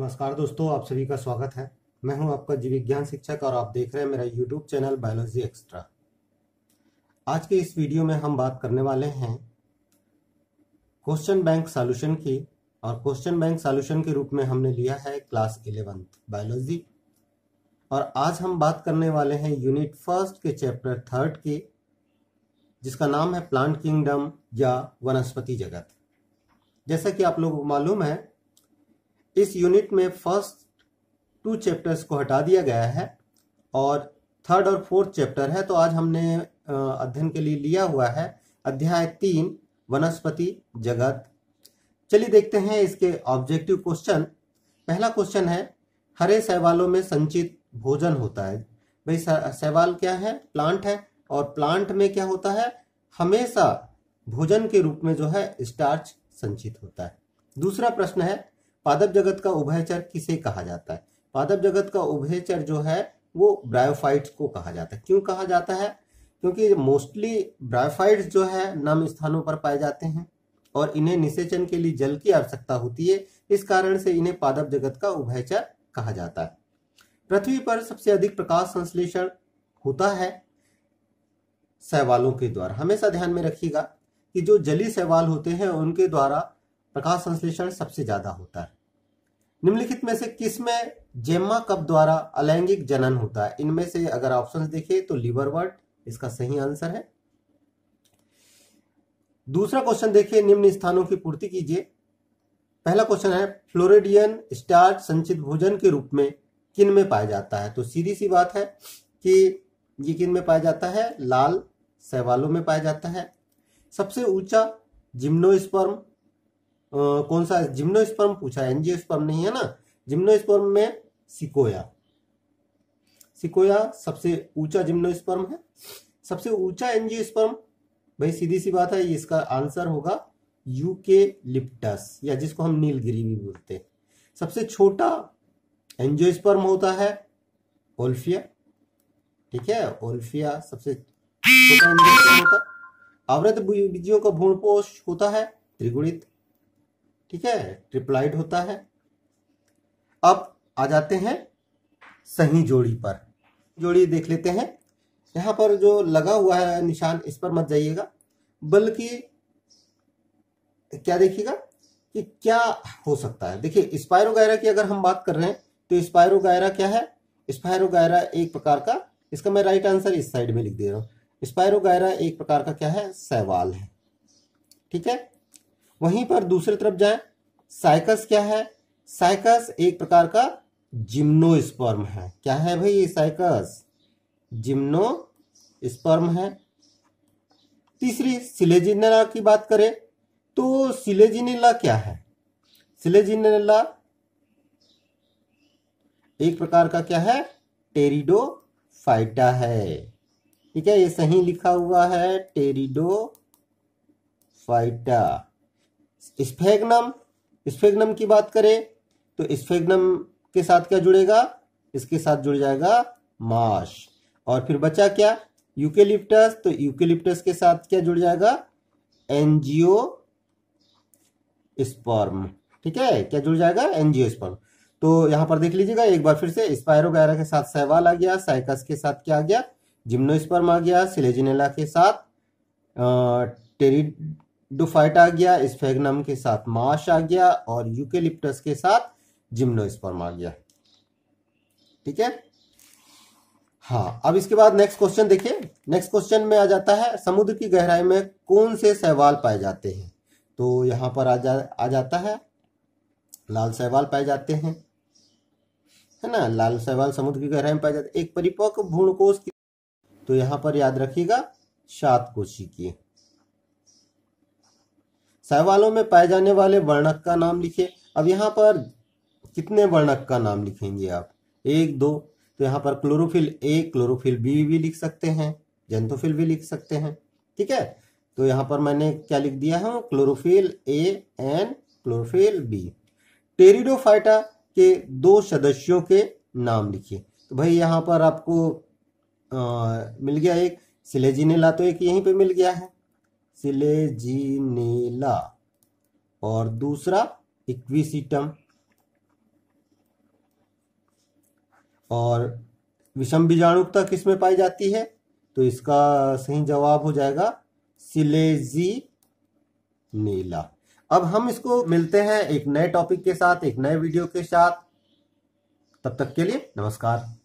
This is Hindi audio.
नमस्कार दोस्तों आप सभी का स्वागत है मैं हूं आपका जीव विज्ञान शिक्षक और आप देख रहे हैं मेरा यूट्यूब चैनल बायोलॉजी एक्स्ट्रा आज के इस वीडियो में हम बात करने वाले हैं क्वेश्चन बैंक सॉल्यूशन की और क्वेश्चन बैंक सॉल्यूशन के रूप में हमने लिया है क्लास इलेवेंथ बायोलॉजी और आज हम बात करने वाले हैं यूनिट फर्स्ट के चैप्टर थर्ड की जिसका नाम है प्लांट किंगडम या वनस्पति जगत जैसा कि आप लोगों को मालूम है इस यूनिट में फर्स्ट टू चैप्टर्स को हटा दिया गया है और थर्ड और फोर्थ चैप्टर है तो आज हमने अध्ययन के लिए लिया हुआ है अध्याय तीन वनस्पति जगत चलिए देखते हैं इसके ऑब्जेक्टिव क्वेश्चन पहला क्वेश्चन है हरे सहवालों में संचित भोजन होता है भाई सहवाल क्या है प्लांट है और प्लांट में क्या होता है हमेशा भोजन के रूप में जो है स्टार्च संचित होता है दूसरा प्रश्न है पादप जगत का उभयचर किसे कहा जाता है पादप जगत का उभयचर जो है वो ब्रायोफाइट्स को कहा जाता है क्यों कहा जाता है क्योंकि मोस्टली ब्रायोफाइट्स जो है नम स्थानों पर पाए जाते हैं और इन्हें निषेचन के लिए जल की आवश्यकता होती है इस कारण से इन्हें पादप जगत का उभयचर कहा जाता है पृथ्वी पर सबसे अधिक प्रकाश संश्लेषण होता है सहवालों के द्वारा हमेशा ध्यान में रखिएगा कि जो जलीय सहवाल होते हैं उनके द्वारा प्रकाश संश्लेषण सबसे ज्यादा होता है निम्नलिखित में से किस में जेम्मा कब द्वारा अलैंगिक जनन होता है इनमें से अगर ऑप्शन देखिए तो लिवरवर्ट इसका सही आंसर है दूसरा क्वेश्चन देखिए निम्न स्थानों की पूर्ति कीजिए पहला क्वेश्चन है फ्लोरिडियन स्टार्च संचित भोजन के रूप में किन में पाया जाता है तो सीधी सी बात है कि ये किन में पाया जाता है लाल सहवालों में पाया जाता है सबसे ऊंचा जिम्नोस्पर्म कौन सा जिम्नोस्पर्म पूछा है एनजियोस्पर्म नहीं है ना जिम्नोस्पर्म में सिकोया सिकोया सबसे ऊंचा जिम्नोस्पर्म है सबसे ऊंचा एनजियोस्पर्म भाई सीधी सी बात है इसका आंसर होगा यूके लिप्टस या जिसको हम नीलगिरी भी बोलते हैं सबसे छोटा एंजियोस्पर्म होता है ओल्फिया ठीक है ओल्फिया सबसे छोटा एंजियोस्पर्म होता है आवृत बीजियों का भ्रूणपोष होता है त्रिगुणित ठीक है ट्रिप्लाइड होता है अब आ जाते हैं सही जोड़ी पर जोड़ी देख लेते हैं यहाँ पर जो लगा हुआ है निशान इस पर मत जाइएगा बल्कि क्या देखिएगा कि क्या हो सकता है देखिए स्पायरो गायरा की अगर हम बात कर रहे हैं तो स्पायरो गायरा क्या है स्पायरो गायरा एक प्रकार का इसका मैं राइट आंसर इस साइड में लिख दे रहा हूँ स्पायरो गायरा एक प्रकार का क्या है सहवाल है ठीक है वहीं पर दूसरी तरफ जाए साइकस क्या है साइकस एक प्रकार का जिम्नोस्पर्म है क्या है भाई ये साइकस जिम्नो स्पर्म है तीसरी सिलेजिनेला की बात करें तो सिलेजिनेला क्या है सिलेजिनेला एक प्रकार का क्या है टेरिडो फाइटा है ठीक है ये सही लिखा हुआ है टेरिडो फाइटा स्फेगनम स्फेगनम की बात करें तो स्फेगनम के साथ क्या जुड़ेगा इसके साथ जुड़ जाएगा माश और फिर बचा क्या यूकेलिप्टस तो यूकेलिप्टस के साथ क्या जुड़ जाएगा एनजीओ स्पर्म ठीक है क्या जुड़ जाएगा एनजीओ स्पर्म तो यहां पर देख लीजिएगा एक बार फिर से स्पायरोगैरा के साथ सहवाल आ गया साइकस के साथ क्या आ गया जिम्नोस्पर्म आ गया सिलेजिनेला के साथ टेरिड डुफाइट आ गया स्फेगनम के साथ माश आ गया और यूकेलिप्टस के साथ जिम्नोस्पर्म आ गया ठीक है हाँ अब इसके बाद नेक्स्ट क्वेश्चन देखिए नेक्स्ट क्वेश्चन में आ जाता है समुद्र की गहराई में कौन से सहवाल पाए जाते हैं तो यहाँ पर आ जा आ जाता है लाल सहवाल पाए जाते हैं है ना लाल सहवाल समुद्र की गहराई में पाए जाते एक परिपक्व भूण कोष की तो यहां पर याद रखिएगा सात कोशी की सहवालों में पाए जाने वाले वर्णक का नाम लिखिए अब यहाँ पर कितने वर्णक का नाम लिखेंगे आप एक दो तो यहाँ पर क्लोरोफिल ए क्लोरोफिल बी भी लिख सकते हैं जेंथोफिल भी लिख सकते हैं ठीक है तो यहाँ पर मैंने क्या लिख दिया है chlorophyll A and chlorophyll B pteridophyta के दो सदस्यों के नाम लिखिए तो भाई यहाँ पर आपको आ, मिल गया एक सिलेजिनेला तो एक यहीं पे मिल गया है सिलेजिनेला और दूसरा इक्विसिटम और विषम बीजाणुकता किसमें पाई जाती है तो इसका सही जवाब हो जाएगा सिलेजी नीला अब हम इसको मिलते हैं एक नए टॉपिक के साथ एक नए वीडियो के साथ तब तक के लिए नमस्कार